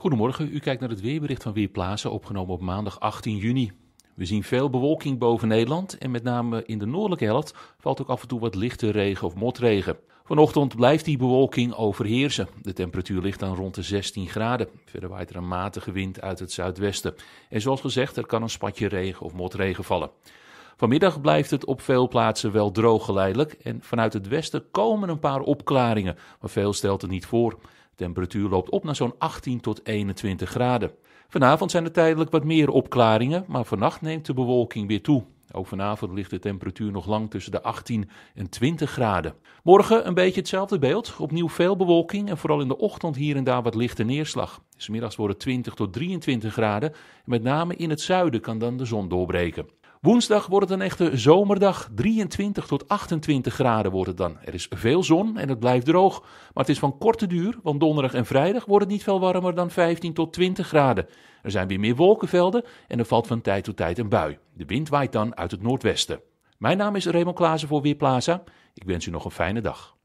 Goedemorgen, u kijkt naar het weerbericht van weerplaatsen opgenomen op maandag 18 juni. We zien veel bewolking boven Nederland en met name in de noordelijke helft valt ook af en toe wat lichte regen of motregen. Vanochtend blijft die bewolking overheersen. De temperatuur ligt dan rond de 16 graden. Verder waait er een matige wind uit het zuidwesten. En zoals gezegd, er kan een spatje regen of motregen vallen. Vanmiddag blijft het op veel plaatsen wel droog geleidelijk en vanuit het westen komen een paar opklaringen, maar veel stelt het niet voor temperatuur loopt op naar zo'n 18 tot 21 graden. Vanavond zijn er tijdelijk wat meer opklaringen, maar vannacht neemt de bewolking weer toe. Ook vanavond ligt de temperatuur nog lang tussen de 18 en 20 graden. Morgen een beetje hetzelfde beeld. Opnieuw veel bewolking en vooral in de ochtend hier en daar wat lichte neerslag. Smiddags dus worden 20 tot 23 graden. En met name in het zuiden kan dan de zon doorbreken. Woensdag wordt het een echte zomerdag. 23 tot 28 graden wordt het dan. Er is veel zon en het blijft droog. Maar het is van korte duur, want donderdag en vrijdag wordt het niet veel warmer dan 15 tot 20 graden. Er zijn weer meer wolkenvelden en er valt van tijd tot tijd een bui. De wind waait dan uit het noordwesten. Mijn naam is Raymond Klaassen voor Weerplaza. Ik wens u nog een fijne dag.